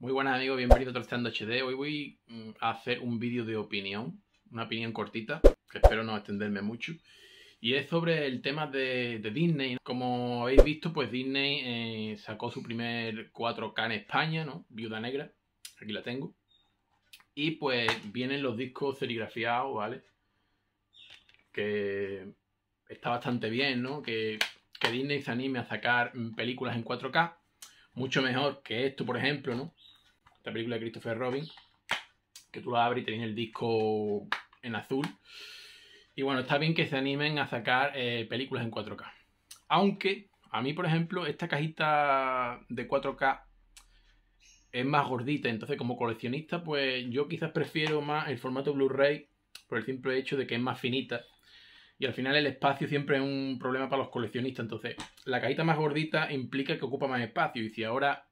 Muy buenas amigos, bienvenidos a Trasteando HD. Hoy voy mm, a hacer un vídeo de opinión, una opinión cortita, que espero no extenderme mucho. Y es sobre el tema de, Disney. Como habéis visto, pues Disney eh, sacó su primer 4K en España, ¿no? Viuda Negra, aquí la tengo. Y pues vienen los discos serigrafiados, ¿vale? Que está bastante bien, ¿no? que Disney se anime a sacar mm, películas en 4K mucho mejor que esto, por ejemplo, ¿no? Esta película de Christopher Robin, que tú la abres y te el disco en azul. Y bueno, está bien que se animen a sacar eh, películas en 4K. Aunque a mí, por ejemplo, esta cajita de 4K es más gordita. Entonces, como coleccionista, pues yo quizás prefiero más el formato Blu-ray por el simple hecho de que es más finita y al final el espacio siempre es un problema para los coleccionistas. Entonces, la cajita más gordita implica que ocupa más espacio y si ahora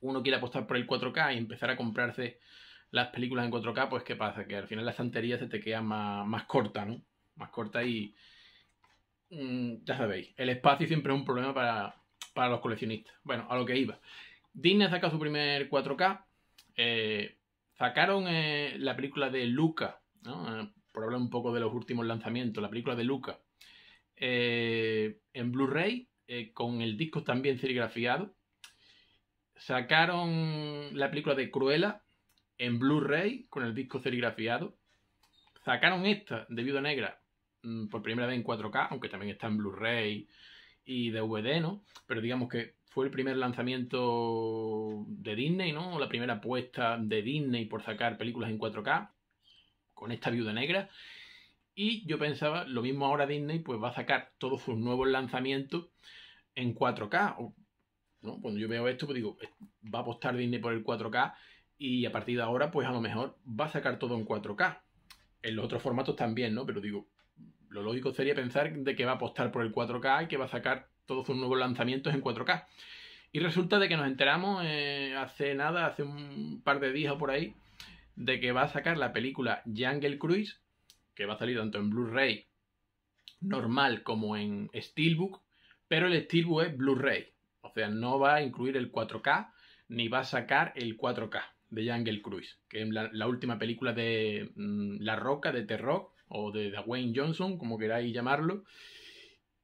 uno quiere apostar por el 4K y empezar a comprarse las películas en 4K, pues ¿qué pasa? Que al final la estantería se te queda más, corta, ¿no? Más corta y... Mm, ya sabéis, el espacio siempre es un problema para, los coleccionistas. Bueno, a lo que iba. Disney saca su primer 4K. Eh, sacaron eh, la película de Luca, ¿no? por hablar un poco de los últimos lanzamientos, la película de Luca, eh, en Blu-ray, eh, con el disco también serigrafiado. Sacaron la película de Cruella en Blu-ray, con el disco serigrafiado. Sacaron esta de Viuda Negra mm, por primera vez en 4K, aunque también está en Blu-ray y DVD, ¿no? Pero digamos que fue el primer lanzamiento de Disney, ¿no? La primera apuesta de Disney por sacar películas en 4K con esta viuda negra. Y yo pensaba, lo mismo ahora Disney pues va a sacar todos sus nuevos lanzamientos en 4K. ¿no? Cuando yo veo esto, pues digo, va a apostar Disney por el 4K y a partir de ahora, pues a lo mejor va a sacar todo en 4K. En los otros formatos también, ¿no? Pero digo, lo lógico sería pensar de que va a apostar por el 4K y que va a sacar todos sus nuevos lanzamientos en 4K. Y resulta de que nos enteramos eh, hace nada, hace un par de días o por ahí, de que va a sacar la película Jungle Cruise, que va a salir tanto en Blu-ray normal como en Steelbook, pero el Steelbook es Blu-ray, o sea, no va a incluir el 4K ni va a sacar el 4K de Jungle Cruise, que es la, última película de mm, La Roca, de Terror, o de Dwayne Johnson, como queráis llamarlo.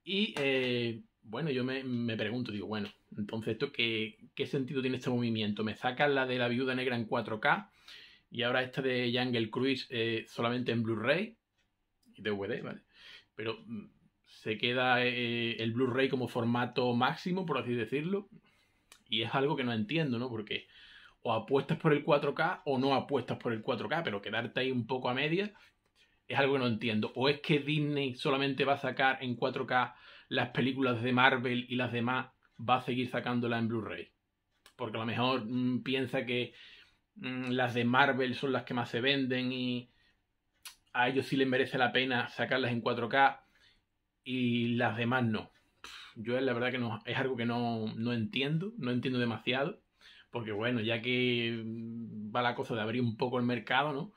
Y eh, bueno, yo me, pregunto, digo, bueno, entonces, esto qué, ¿qué sentido tiene este movimiento? ¿Me sacan la de la viuda negra en 4K? Y ahora esta de Jungle Cruise eh, solamente en Blu-ray y DVD, ¿vale? Pero mm, se queda eh, el Blu-ray como formato máximo, por así decirlo. Y es algo que no entiendo, ¿no? Porque o apuestas por el 4K o no apuestas por el 4K, pero quedarte ahí un poco a media es algo que no entiendo. O es que Disney solamente va a sacar en 4K las películas de Marvel y las demás va a seguir sacándolas en Blu-ray. Porque a lo mejor mm, piensa que Mm, las de Marvel son las que más se venden y a ellos sí les merece la pena sacarlas en 4K y las demás no. Yo la verdad que no, es algo que no, no entiendo, no entiendo demasiado, porque bueno, ya que va la cosa de abrir un poco el mercado, ¿no?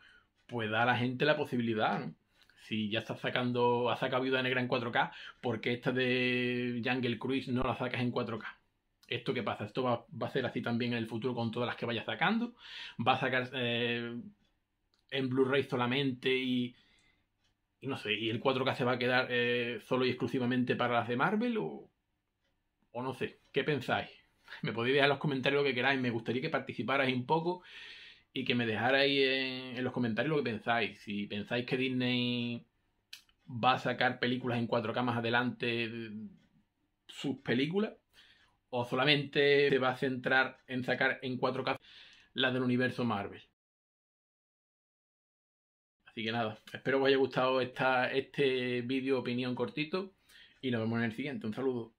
Pues da a la gente la posibilidad, Si ya estás sacando, ha sacado Viuda Negra en 4K, porque esta de Jungle Cruise no la sacas en 4K? ¿Esto qué pasa? Esto va, a ser así también en el futuro con todas las que vaya sacando. Va a sacar eh, en Blu-ray solamente y, no sé, y el 4K se va a quedar eh, solo y exclusivamente para las de Marvel o, no sé. ¿Qué pensáis? Me podéis dejar en los comentarios lo que queráis. Me gustaría que participarais un poco y que me dejarais en los comentarios lo que pensáis. Si pensáis que Disney va a sacar películas en 4K más adelante, mm, sus películas o solamente se va a centrar en sacar en 4K las del universo Marvel. Así que nada, espero que os haya gustado este vídeo opinión cortito y nos vemos en el siguiente. Un saludo.